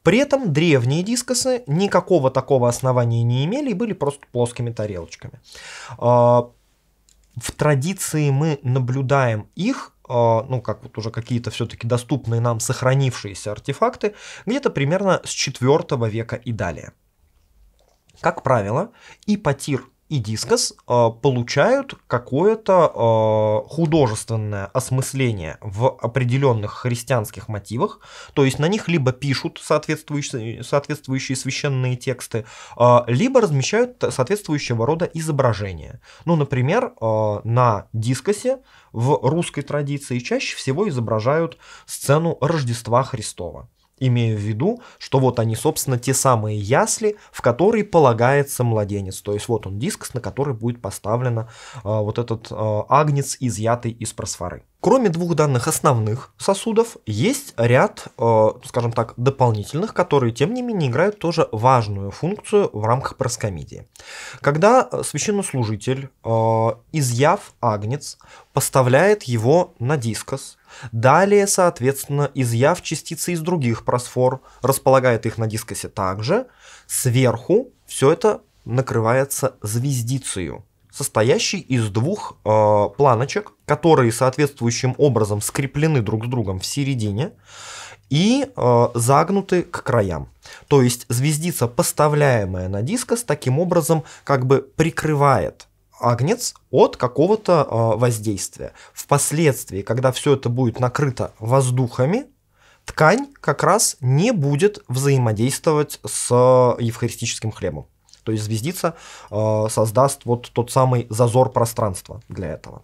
При этом древние дискосы никакого такого основания не имели и были просто плоскими тарелочками. Э, в традиции мы наблюдаем их, а, ну, как вот уже какие-то все-таки доступные нам сохранившиеся артефакты, где-то примерно с IV века и далее. Как правило, ипотир и дискос а, получают какое-то а, художественное осмысление в определенных христианских мотивах, то есть на них либо пишут соответствующие, соответствующие священные тексты, а, либо размещают соответствующего рода изображения. Ну, например, на дискосе в русской традиции чаще всего изображают сцену Рождества Христова имея в виду, что вот они, собственно, те самые ясли, в которые полагается младенец. То есть вот он диск, на который будет поставлена э, вот этот э, агнец, изъятый из просфоры. Кроме двух данных основных сосудов, есть ряд, э, скажем так, дополнительных, которые, тем не менее, играют тоже важную функцию в рамках проскомидии. Когда священнослужитель, э, изъяв агнец, поставляет его на дискос, Далее, соответственно, изъяв частицы из других просфор, располагает их на дискосе также. Сверху все это накрывается звездицей, состоящей из двух э, планочек, которые соответствующим образом скреплены друг с другом в середине и э, загнуты к краям. То есть звездица, поставляемая на дискос, таким образом как бы прикрывает агнец от какого-то э, воздействия. Впоследствии, когда все это будет накрыто воздухами, ткань как раз не будет взаимодействовать с а, евхаристическим хлебом. То есть звездица э, создаст вот тот самый зазор пространства для этого.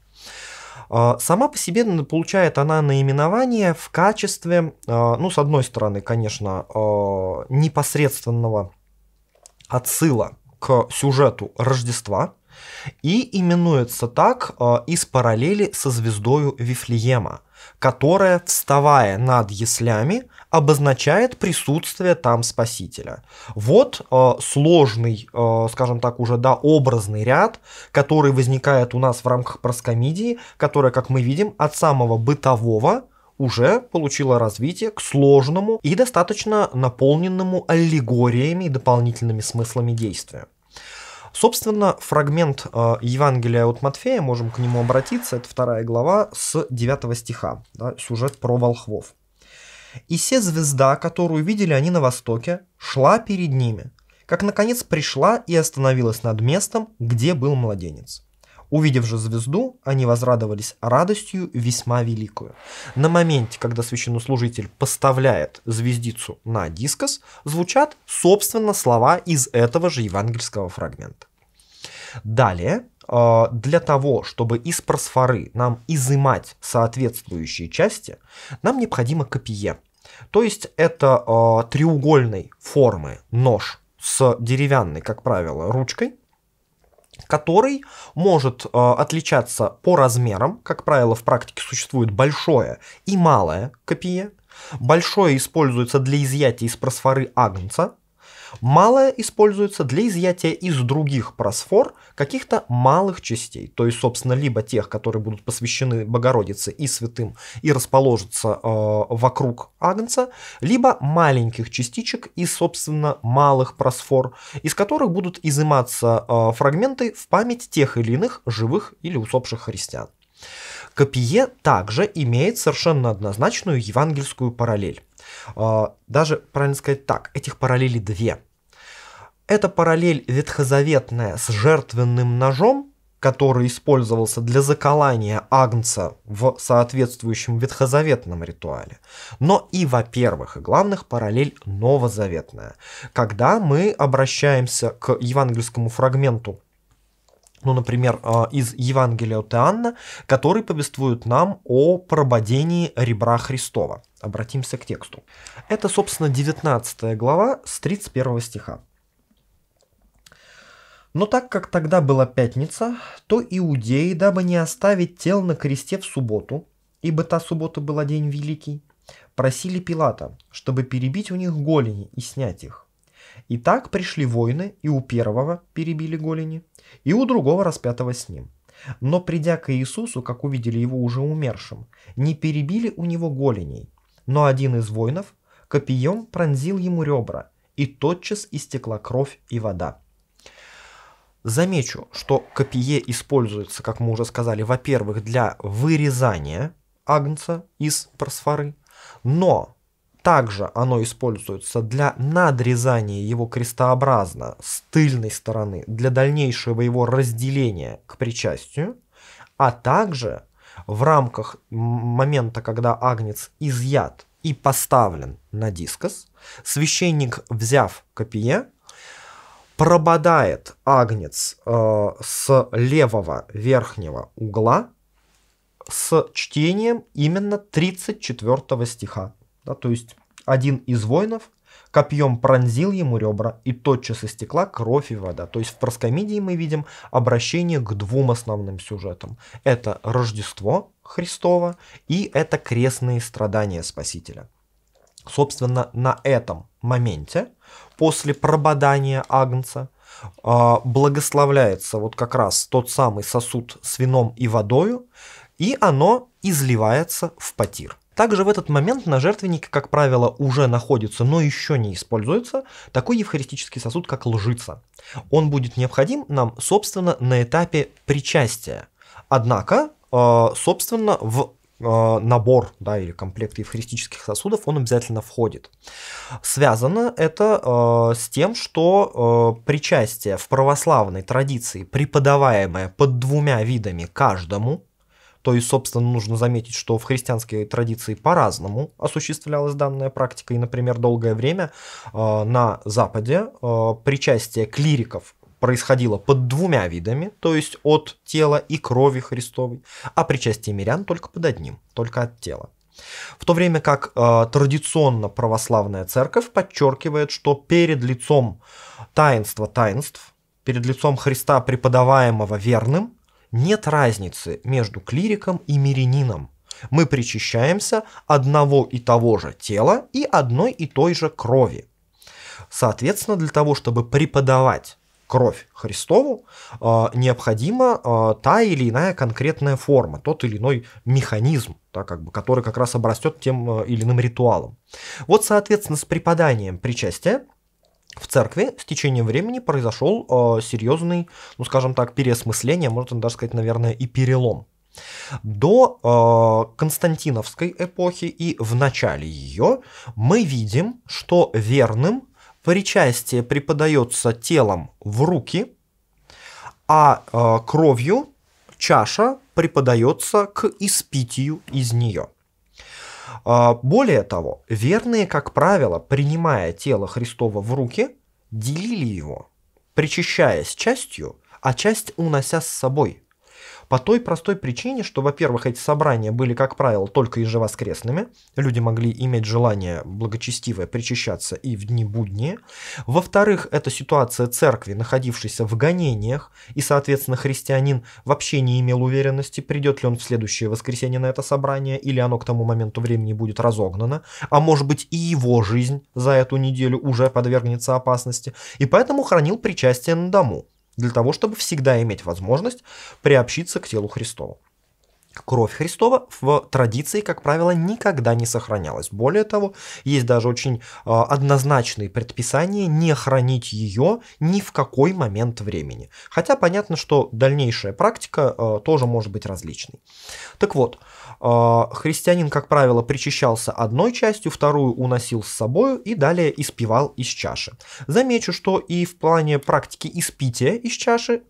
сама по себе получает она наименование в качестве, ну, с одной стороны, конечно, непосредственного отсыла к сюжету Рождества, и именуется так э, из параллели со звездою Вифлеема, которая, вставая над яслями, обозначает присутствие там Спасителя. Вот э, сложный, э, скажем так, уже да, образный ряд, который возникает у нас в рамках проскомидии, которая, как мы видим, от самого бытового уже получила развитие к сложному и достаточно наполненному аллегориями и дополнительными смыслами действия. Собственно, фрагмент э, Евангелия от Матфея, можем к нему обратиться, это вторая глава с 9 стиха, да, сюжет про волхвов. «И все звезда, которую видели они на востоке, шла перед ними, как наконец пришла и остановилась над местом, где был младенец. Увидев же звезду, они возрадовались радостью весьма великую. На моменте, когда священнослужитель поставляет звездицу на дискос, звучат, собственно, слова из этого же евангельского фрагмента. Далее, э, для того, чтобы из просфоры нам изымать соответствующие части, нам необходимо копье, То есть это э, треугольной формы нож с деревянной, как правило, ручкой, который может э, отличаться по размерам. Как правило, в практике существует большое и малое копие. Большое используется для изъятия из просфоры агнца, Малое используется для изъятия из других просфор каких-то малых частей, то есть, собственно, либо тех, которые будут посвящены Богородице и святым и расположатся э, вокруг Агнца, либо маленьких частичек из собственно, малых просфор, из которых будут изыматься э, фрагменты в память тех или иных живых или усопших христиан. Копье также имеет совершенно однозначную евангельскую параллель. А, даже, правильно сказать так, этих параллелей две. Это параллель ветхозаветная с жертвенным ножом, который использовался для заколания агнца в соответствующем ветхозаветном ритуале. Но и, во-первых, и главных, параллель новозаветная, когда мы обращаемся к евангельскому фрагменту ну, например, а, из Евангелия от Иоанна, который повествует нам о прободении ребра Христова. Обратимся к тексту. Это, собственно, 19 глава с 31 стиха. Но так как тогда была пятница, то иудеи, дабы не оставить тел на кресте в субботу, ибо та суббота была день великий, просили Пилата, чтобы перебить у них голени и снять их. И так пришли воины, и у первого перебили голени – и у другого распятого с ним. Но придя к Иисусу, как увидели его уже умершим, не перебили у него голеней, но один из воинов копьем пронзил ему ребра, и тотчас истекла кровь и вода. Замечу, что копье используется, как мы уже сказали, во-первых, для вырезания агнца из просфоры, но также оно используется для надрезания его крестообразно с тыльной стороны для дальнейшего его разделения к причастию, а также в рамках момента, когда агнец изъят и поставлен на дискос, священник, взяв копье, прободает агнец э, с левого верхнего угла с чтением именно 34 стиха да, то есть один из воинов копьем пронзил ему ребра, и тотчас истекла кровь и вода. То есть в Проскомидии мы видим обращение к двум основным сюжетам. Это Рождество Христова и это крестные страдания Спасителя. Собственно, на этом моменте, после прободания Агнца, а, благословляется вот как раз тот самый сосуд с вином и водою, и оно изливается в потир. Также в этот момент на жертвеннике, как правило, уже находится, но еще не используется, такой евхаристический сосуд, как лжица. Он будет необходим нам, собственно, на этапе причастия. Однако, э, собственно, в э, набор да, или комплект евхаристических сосудов, он обязательно входит. Связано это э, с тем, что э, причастие в православной традиции, преподаваемое под двумя видами каждому, то есть, собственно, нужно заметить, что в христианской традиции по-разному осуществлялась данная практика. И, например, долгое время э, на Западе э, причастие клириков происходило под двумя видами, то есть от тела и крови Христовой, а причастие мирян только под одним, только от тела. В то время как э, традиционно православная церковь подчеркивает, что перед лицом таинства таинств, перед лицом Христа, преподаваемого верным, нет разницы между клириком и мирянином. Мы причащаемся одного и того же тела и одной и той же крови. Соответственно, для того, чтобы преподавать кровь Христову, э, необходима э, та или иная конкретная форма, тот или иной механизм, который как раз обрастет тем э, или иным ритуалом. Вот, соответственно, с преподанием причастия в церкви с течением времени произошел э, серьезный, ну скажем так, переосмысление, можно даже сказать, наверное, и перелом. До э, Константиновской эпохи и в начале ее мы видим, что верным причастие преподается телом в руки, а э, кровью чаша преподается к испитию из нее. А, более того, верные, как правило, принимая тело Христова в руки, делили его, причащаясь частью, а часть унося с собой – по той простой причине, что, во-первых, эти собрания были, как правило, только ежевоскресными, люди могли иметь желание благочестивое причащаться и в дни будни; Во-вторых, это ситуация церкви, находившейся в гонениях, и, соответственно, христианин вообще не имел уверенности, придет ли он в следующее воскресенье на это собрание, или оно к тому моменту времени будет разогнано, а может быть и его жизнь за эту неделю уже подвергнется опасности, и поэтому хранил причастие на дому для того, чтобы всегда иметь возможность приобщиться к телу Христову кровь Христова в традиции, как правило, никогда не сохранялась. Более того, есть даже очень э, однозначные предписания не хранить ее ни в какой момент времени. Хотя понятно, что дальнейшая практика э, тоже может быть различной. Так вот, э, христианин, как правило, причащался одной частью, вторую уносил с собой и далее испивал из чаши. Замечу, что и в плане практики испития из чаши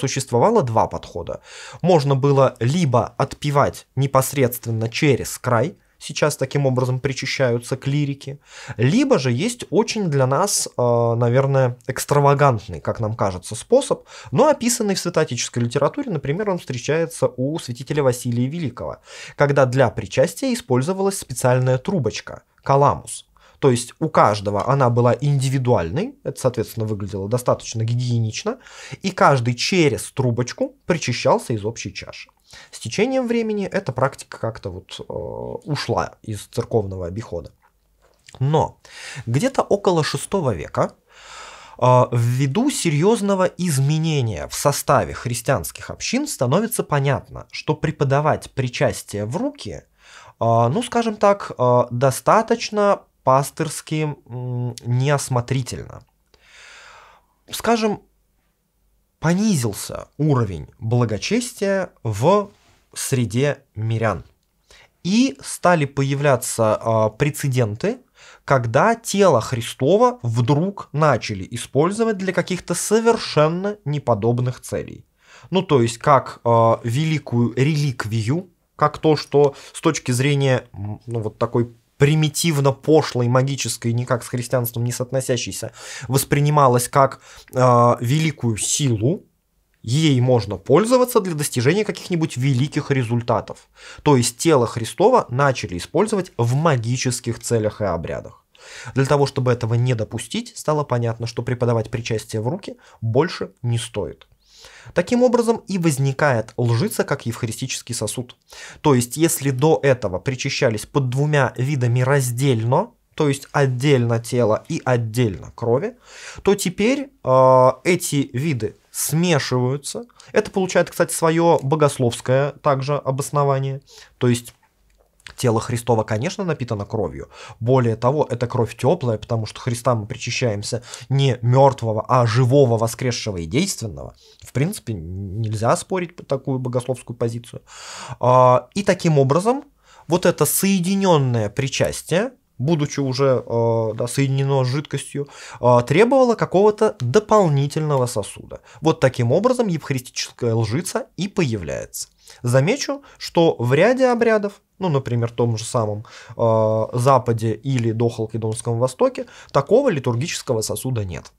существовало два подхода. Можно было либо отпивать непосредственно через край, сейчас таким образом причащаются клирики, либо же есть очень для нас, э, наверное, экстравагантный, как нам кажется, способ, но описанный в святотической литературе, например, он встречается у святителя Василия Великого, когда для причастия использовалась специальная трубочка – каламус. То есть у каждого она была индивидуальной, это, соответственно, выглядело достаточно гигиенично, и каждый через трубочку причащался из общей чаши. С течением времени эта практика как-то вот э, ушла из церковного обихода. Но где-то около VI века э, ввиду серьезного изменения в составе христианских общин становится понятно, что преподавать причастие в руки, э, ну, скажем так, э, достаточно пастырски неосмотрительно. Скажем, понизился уровень благочестия в среде мирян. И стали появляться э, прецеденты, когда тело Христова вдруг начали использовать для каких-то совершенно неподобных целей. Ну, то есть, как э, великую реликвию, как то, что с точки зрения ну, вот такой примитивно пошлой, магической, никак с христианством не соотносящейся, воспринималась как э, великую силу, ей можно пользоваться для достижения каких-нибудь великих результатов. То есть тело Христова начали использовать в магических целях и обрядах. Для того, чтобы этого не допустить, стало понятно, что преподавать причастие в руки больше не стоит. Таким образом и возникает лжица как евхаристический сосуд. То есть, если до этого причащались под двумя видами раздельно, то есть отдельно тело и отдельно крови, то теперь э, эти виды смешиваются. Это получает, кстати, свое богословское также обоснование. То есть Тело Христова, конечно, напитано кровью. Более того, это кровь теплая, потому что Христа мы причащаемся не мертвого, а живого, воскресшего и действенного. В принципе, нельзя спорить такую богословскую позицию. А, и таким образом, вот это соединенное причастие, будучи уже а, да, соединено с жидкостью, а, требовало какого-то дополнительного сосуда. Вот таким образом евхаристическая лжица и появляется. Замечу, что в ряде обрядов, ну, например, том же самом э, Западе или Дохалкидонском Востоке, такого литургического сосуда нет.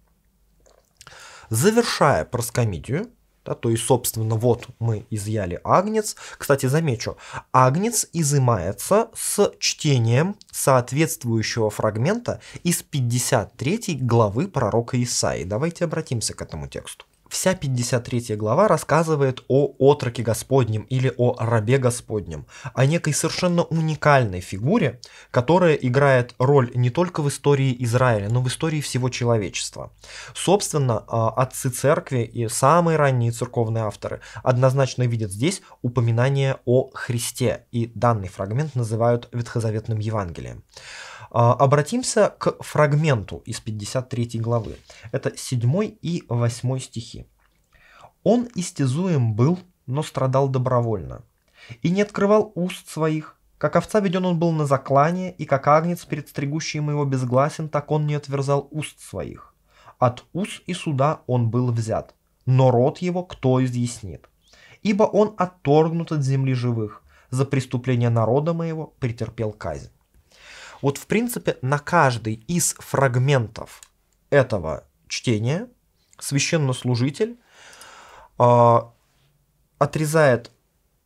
Завершая проскомидию, да, то есть, собственно, вот мы изъяли агнец. Кстати, замечу, агнец изымается с чтением соответствующего фрагмента из 53 главы пророка Исаи. Давайте обратимся к этому тексту. Вся 53 глава рассказывает о отроке Господнем или о рабе Господнем, о некой совершенно уникальной фигуре, которая играет роль не только в истории Израиля, но в истории всего человечества. Собственно, а, отцы церкви и самые ранние церковные авторы однозначно видят здесь упоминание о Христе, и данный фрагмент называют Ветхозаветным Евангелием. А, обратимся к фрагменту из 53 главы. Это 7 и 8 стихи. «Он истязуем был, но страдал добровольно, и не открывал уст своих, как овца веден он был на заклание, и как агнец перед стригущим его безгласен, так он не отверзал уст своих. От уз и суда он был взят, но род его кто изъяснит? Ибо он отторгнут от земли живых, за преступление народа моего претерпел казнь. Вот, в принципе, на каждый из фрагментов этого чтения священнослужитель э, отрезает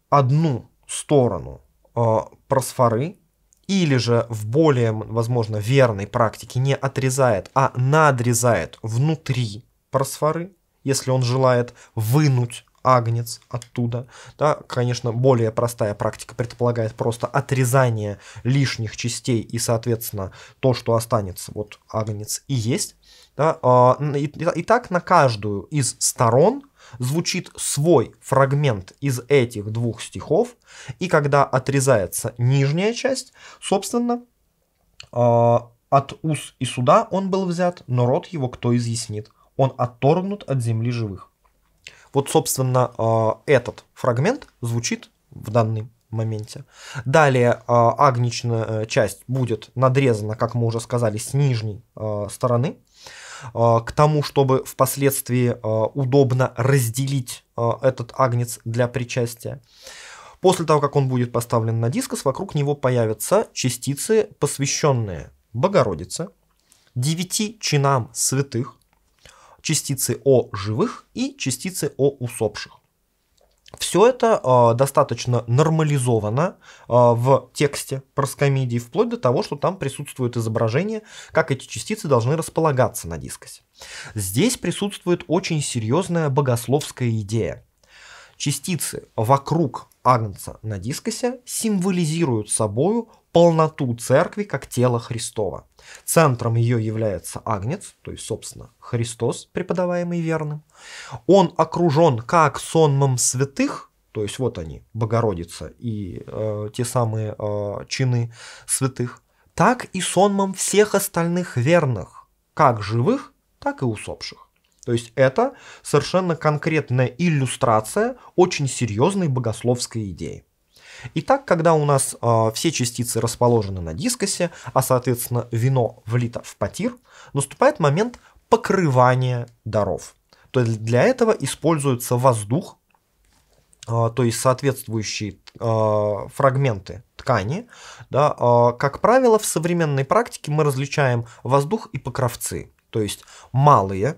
одну сторону э, просфоры, или же в более, возможно, верной практике не отрезает, а надрезает внутри просфоры, если он желает вынуть агнец оттуда. Да, конечно, более простая практика предполагает просто отрезание лишних частей и, соответственно, то, что останется, вот агнец и есть. Да, а, и, и так на каждую из сторон звучит свой фрагмент из этих двух стихов, и когда отрезается нижняя часть, собственно, а, от уз и суда он был взят, но род его кто изъяснит? Он отторгнут от земли живых. Вот, собственно, а, этот фрагмент звучит в данный моменте. Далее агничная э, часть будет надрезана, как мы уже сказали, с нижней а, стороны, а, к тому, чтобы впоследствии удобно разделить этот агнец для причастия. После того, как он будет поставлен на дискос, вокруг него появятся частицы, посвященные Богородице, девяти чинам святых, частицы о живых и частицы о усопших. Все это э, достаточно нормализовано э, в тексте проскомедии, вплоть до того, что там присутствует изображение, как эти частицы должны располагаться на дискосе. Здесь присутствует очень серьезная богословская идея. Частицы вокруг Агнца на дискосе символизируют собою полноту церкви как тела Христова. Центром ее является Агнец, то есть, собственно, Христос, преподаваемый верным. Он окружен как сонмом святых, то есть вот они, Богородица и э, те самые э, чины святых, так и сонмом всех остальных верных, как живых, так и усопших. То есть это совершенно конкретная иллюстрация очень серьезной богословской идеи. Итак, когда у нас э, все частицы расположены на дискосе, а соответственно вино влито в потир, наступает момент покрывания даров. То есть для этого используется воздух, э, то есть соответствующие э, фрагменты ткани. Да, э, как правило, в современной практике мы различаем воздух и покровцы. То есть малые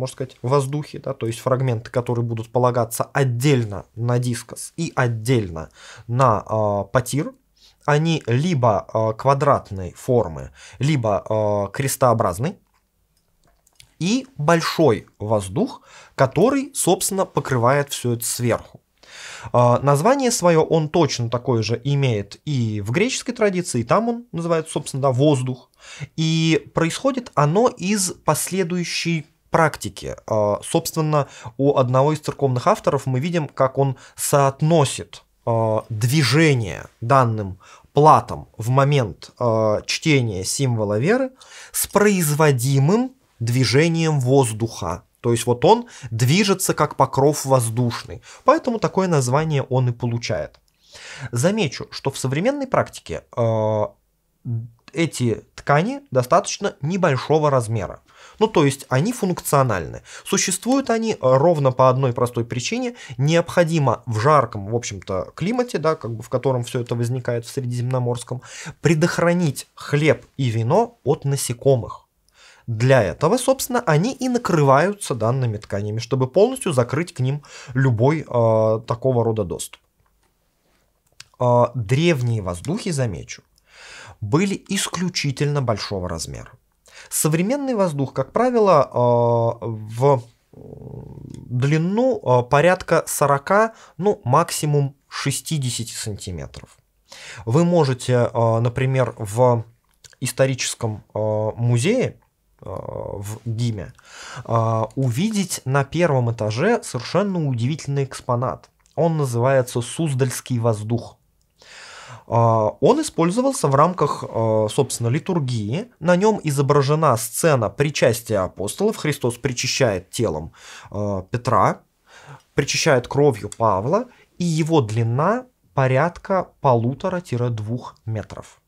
можно сказать, воздухе, да, то есть фрагменты, которые будут полагаться отдельно на дискос и отдельно на э, потир, они либо э, квадратной формы, либо э, а, крестообразной, и большой воздух, который, собственно, покрывает все это сверху. название свое он точно такое же имеет и в греческой традиции, и там он называется, собственно, да, воздух. И происходит оно из последующей практики. А, собственно, у одного из церковных авторов мы видим, как он соотносит а, движение данным платом в момент а, чтения символа веры с производимым движением воздуха. То есть вот он движется как покров воздушный. Поэтому такое название он и получает. Замечу, что в современной практике эти ткани достаточно небольшого размера. Ну, то есть они функциональны. Существуют они э, ровно по одной простой причине. Необходимо в жарком, в общем-то, климате, да, как бы в котором все это возникает в Средиземноморском, предохранить хлеб и вино от насекомых. Для этого, собственно, они и накрываются данными тканями, чтобы полностью закрыть к ним любой э, такого рода доступ. Э, древние воздухи, замечу, были исключительно большого размера. Современный воздух, как правило, э, в длину э, порядка 40, ну максимум 60 сантиметров. Вы можете, э, например, в историческом музее в Гиме увидеть на первом этаже совершенно удивительный экспонат. Он называется Суздальский воздух. А, он использовался в рамках, а, собственно, литургии. На нем изображена сцена причастия апостолов. Христос причащает телом а, Петра, причащает кровью Павла, и его длина порядка полутора-двух метров.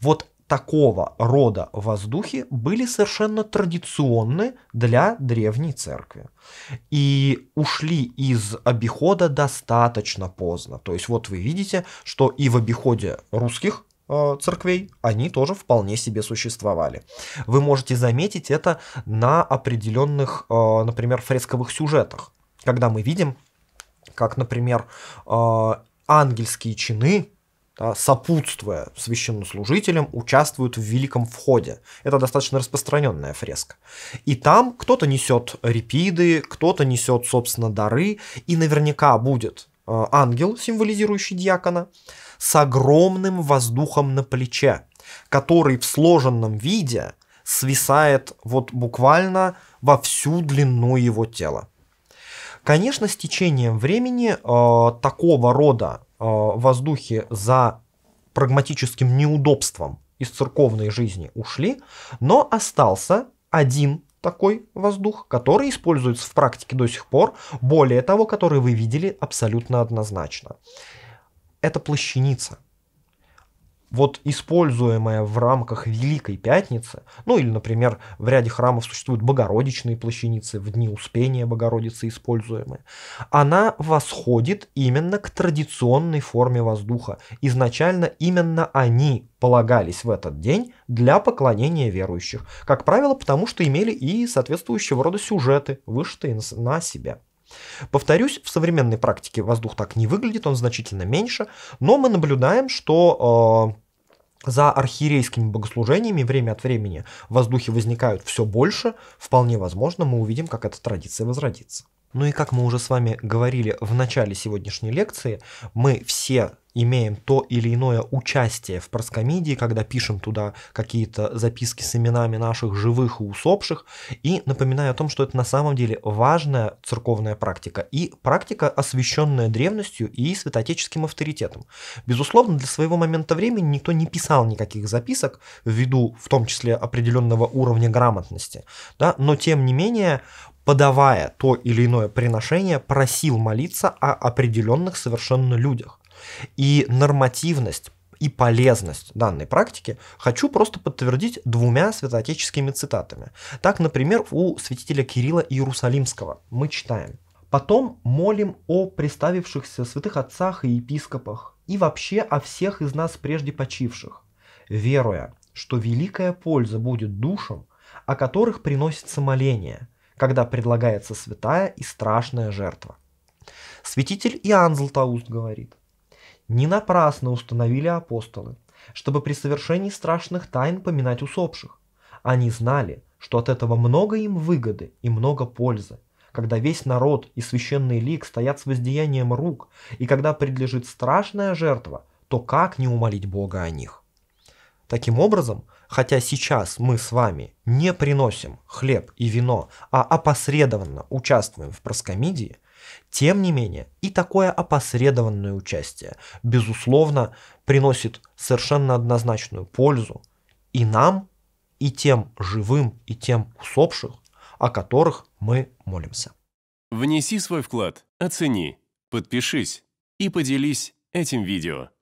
Вот такого рода воздухи были совершенно традиционны для древней церкви. И ушли из обихода достаточно поздно. То есть вот вы видите, что и в обиходе русских э, церквей, они тоже вполне себе существовали. Вы можете заметить это на определенных, э, например, фресковых сюжетах, когда мы видим, как, например, э, ангельские чины а, сопутствуя священнослужителям, участвуют в Великом Входе. Это достаточно распространенная фреска. И там кто-то несет репиды, кто-то несет, собственно, дары, и наверняка будет а, ангел, символизирующий диакона, с огромным воздухом на плече, который в сложенном виде свисает вот буквально во всю длину его тела. Конечно, с течением времени э, такого рода Э, воздухе за прагматическим неудобством из церковной жизни ушли, но остался один такой воздух, который используется в практике до сих пор, более того, который вы видели абсолютно однозначно. Это плащаница вот используемая в рамках Великой Пятницы, ну или, например, в ряде храмов существуют богородичные плащаницы, в дни Успения Богородицы используемые, она восходит именно к традиционной форме воздуха. Изначально именно они полагались в этот день для поклонения верующих, как правило, потому что имели и соответствующего рода сюжеты, вышитые на себя. Повторюсь, в современной практике воздух так не выглядит, он значительно меньше, но мы наблюдаем, что э, за архиерейскими богослужениями время от времени в воздухе возникают все больше, вполне возможно мы увидим, как эта традиция возродится. Ну и как мы уже с вами говорили в начале сегодняшней лекции, мы все имеем то или иное участие в проскомедии, когда пишем туда какие-то записки с именами наших живых и усопших, и напоминаю о том, что это на самом деле важная церковная практика и практика, освященная древностью и святоотеческим авторитетом. Безусловно, для своего момента времени никто не писал никаких записок ввиду в том числе определенного уровня грамотности, да, но тем не менее подавая то или иное приношение, просил молиться о определенных совершенно людях. И нормативность и полезность данной практики хочу просто подтвердить двумя святоотеческими цитатами. Так, например, у святителя Кирилла Иерусалимского мы читаем. «Потом молим о приставившихся святых отцах и епископах, и вообще о всех из нас прежде почивших, веруя, что великая польза будет душам, о которых приносится моление – когда предлагается святая и страшная жертва. Святитель Иоанн Златоуст говорит, «Не напрасно установили апостолы, чтобы при совершении страшных тайн поминать усопших. Они знали, что от этого много им выгоды и много пользы, когда весь народ и священный лик стоят с воздеянием рук, и когда предлежит страшная жертва, то как не умолить Бога о них? Таким образом, Хотя сейчас мы с вами не приносим хлеб и вино, а опосредованно участвуем в проскомидии, тем не менее и такое опосредованное участие, безусловно, приносит совершенно однозначную пользу и нам, и тем живым, и тем усопших, о которых мы молимся. Внеси свой вклад, оцени, подпишись и поделись этим видео.